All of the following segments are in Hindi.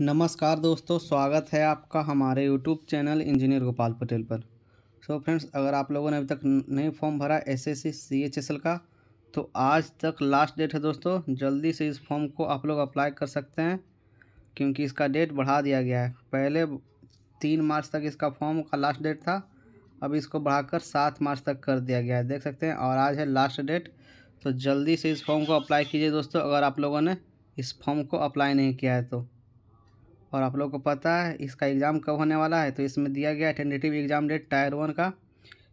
नमस्कार दोस्तों स्वागत है आपका हमारे YouTube channel engineer Gopal Patel पर सो so फ्रेंड्स अगर आप लोगों ने अभी तक नहीं फॉर्म भरा S S C H S L का तो आज तक लास्ट डेट है दोस्तों जल्दी से इस फॉर्म को आप लोग अप्लाई कर सकते हैं क्योंकि इसका डेट बढ़ा दिया गया है पहले तीन मार्च तक इसका फॉर्म का लास्ट डेट था अब इसको बढ़ाकर सात मार्च तक कर दिया गया है देख सकते हैं और आज है लास्ट डेट तो जल्दी से इस फॉर्म को अप्लाई कीजिए दोस्तों अगर आप लोगों ने इस फॉर्म को अप्लाई नहीं किया है तो और आप लोग को पता है इसका एग्ज़ाम कब होने वाला है तो इसमें दिया गया है tentative exam date tier one का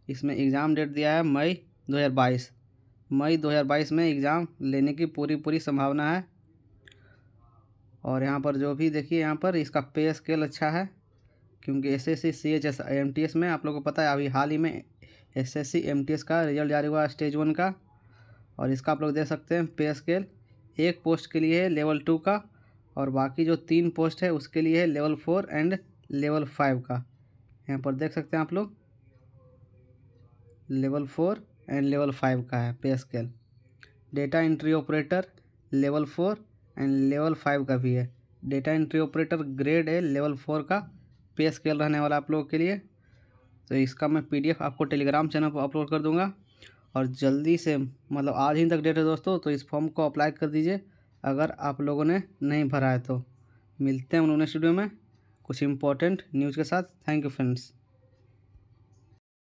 इसमें एग्ज़ाम डेट दिया है मई 2022 मई 2022 में एग्ज़ाम लेने की पूरी पूरी संभावना है और यहाँ पर जो भी देखिए यहाँ पर इसका पे स्केल अच्छा है क्योंकि S S C C H S M T S में आप लोग को पता है अभी हाल ही में S S C M T S का रिजल्ट जारी हुआ स्टेज वन का और इसका आप लोग देख सकते हैं पे स्केल एक पोस्ट के लिए लेवल टू का और बाकी जो तीन पोस्ट है उसके लिए है level four and level five का यहाँ पर देख सकते हैं आप लोग level four and level five का है pay scale data entry operator level four and level five का भी है डेटा एंट्री ऑपरेटर ग्रेड है लेवल फोर का पे स्केल रहने वाला आप लोगों के लिए तो इसका मैं पीडीएफ आपको टेलीग्राम चैनल पर अपलोड कर दूंगा और जल्दी से मतलब आज ही तक डेट है दोस्तों तो इस फॉर्म को अप्लाई कर दीजिए अगर आप लोगों ने नहीं भरा है तो मिलते हैं उन्होंने स्टूडियो में कुछ इंपॉर्टेंट न्यूज़ के साथ थैंक यू फ्रेंड्स